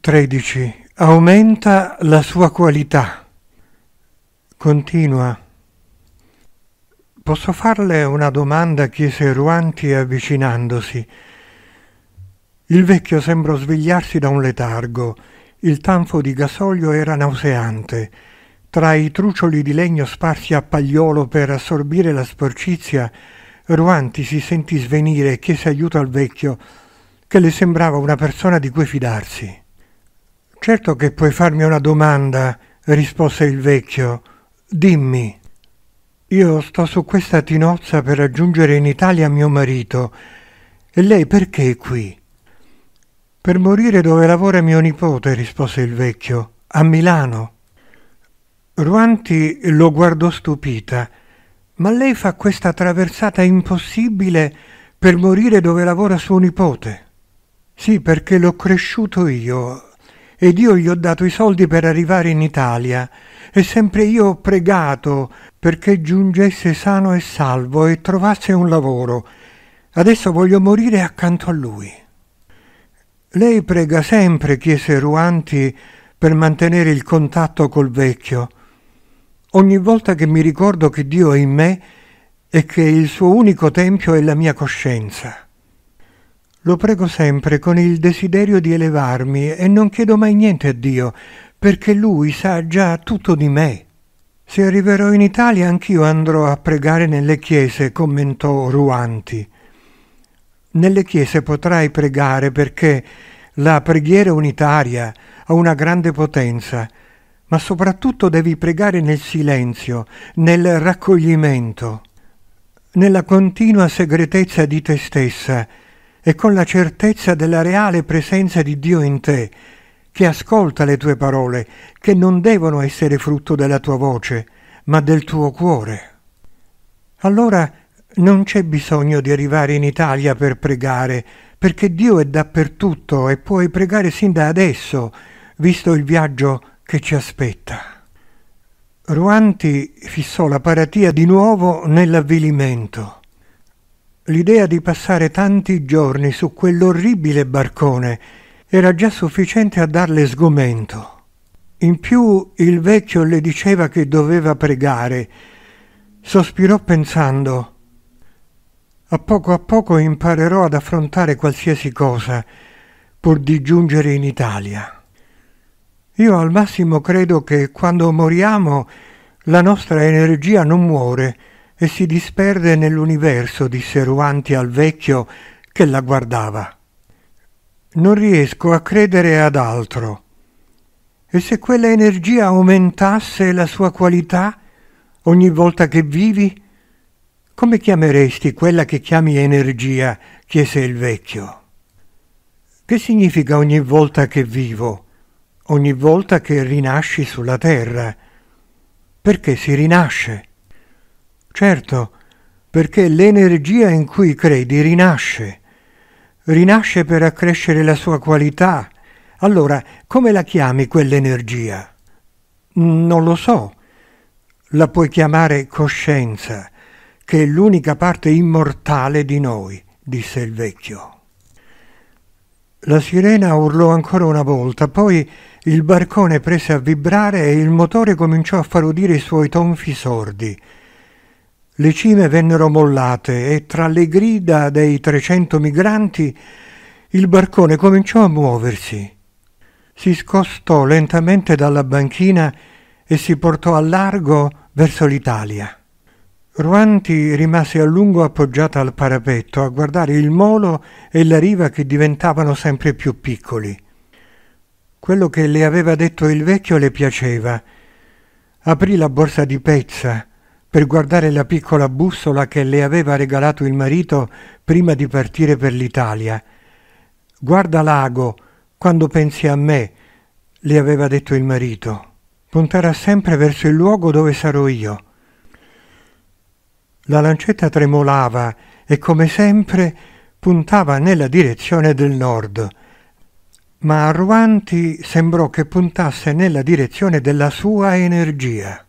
13. Aumenta la sua qualità. Continua. Posso farle una domanda? chiese Ruanti avvicinandosi. Il vecchio sembrò svegliarsi da un letargo. Il tanfo di gasolio era nauseante. Tra i trucioli di legno sparsi a pagliolo per assorbire la sporcizia, Ruanti si sentì svenire e chiese aiuto al vecchio, che le sembrava una persona di cui fidarsi. Certo che puoi farmi una domanda, rispose il vecchio. Dimmi. Io sto su questa tinozza per raggiungere in Italia mio marito. E lei perché è qui? Per morire dove lavora mio nipote, rispose il vecchio, a Milano. Ruanti lo guardò stupita. Ma lei fa questa traversata impossibile per morire dove lavora suo nipote? Sì, perché l'ho cresciuto io, ed io gli ho dato i soldi per arrivare in Italia e sempre io ho pregato perché giungesse sano e salvo e trovasse un lavoro. Adesso voglio morire accanto a lui. Lei prega sempre, chiese Ruanti, per mantenere il contatto col vecchio. Ogni volta che mi ricordo che Dio è in me e che il suo unico tempio è la mia coscienza. Lo prego sempre con il desiderio di elevarmi e non chiedo mai niente a Dio, perché Lui sa già tutto di me. Se arriverò in Italia anch'io andrò a pregare nelle chiese, commentò Ruanti. Nelle chiese potrai pregare perché la preghiera unitaria ha una grande potenza, ma soprattutto devi pregare nel silenzio, nel raccoglimento, nella continua segretezza di te stessa, e con la certezza della reale presenza di Dio in te, che ascolta le tue parole, che non devono essere frutto della tua voce, ma del tuo cuore. Allora non c'è bisogno di arrivare in Italia per pregare, perché Dio è dappertutto e puoi pregare sin da adesso, visto il viaggio che ci aspetta. Ruanti fissò la paratia di nuovo nell'avvilimento. L'idea di passare tanti giorni su quell'orribile barcone era già sufficiente a darle sgomento. In più il vecchio le diceva che doveva pregare. Sospirò pensando A poco a poco imparerò ad affrontare qualsiasi cosa pur di giungere in Italia. Io al massimo credo che quando moriamo la nostra energia non muore, e si disperde nell'universo disse Ruanti al vecchio che la guardava. Non riesco a credere ad altro. E se quella energia aumentasse la sua qualità ogni volta che vivi, come chiameresti quella che chiami energia? chiese il vecchio. Che significa ogni volta che vivo? Ogni volta che rinasci sulla terra? Perché si rinasce? Certo, perché l'energia in cui credi rinasce, rinasce per accrescere la sua qualità. Allora, come la chiami quell'energia? Non lo so. La puoi chiamare coscienza, che è l'unica parte immortale di noi, disse il vecchio. La sirena urlò ancora una volta, poi il barcone prese a vibrare e il motore cominciò a far udire i suoi tonfi sordi. Le cime vennero mollate e tra le grida dei 300 migranti il barcone cominciò a muoversi. Si scostò lentamente dalla banchina e si portò a largo verso l'Italia. Ruanti rimase a lungo appoggiata al parapetto a guardare il molo e la riva che diventavano sempre più piccoli. Quello che le aveva detto il vecchio le piaceva. Aprì la borsa di pezza per guardare la piccola bussola che le aveva regalato il marito prima di partire per l'Italia. Guarda l'ago quando pensi a me, le aveva detto il marito. Punterà sempre verso il luogo dove sarò io. La lancetta tremolava e come sempre puntava nella direzione del nord, ma a Ruanti sembrò che puntasse nella direzione della sua energia.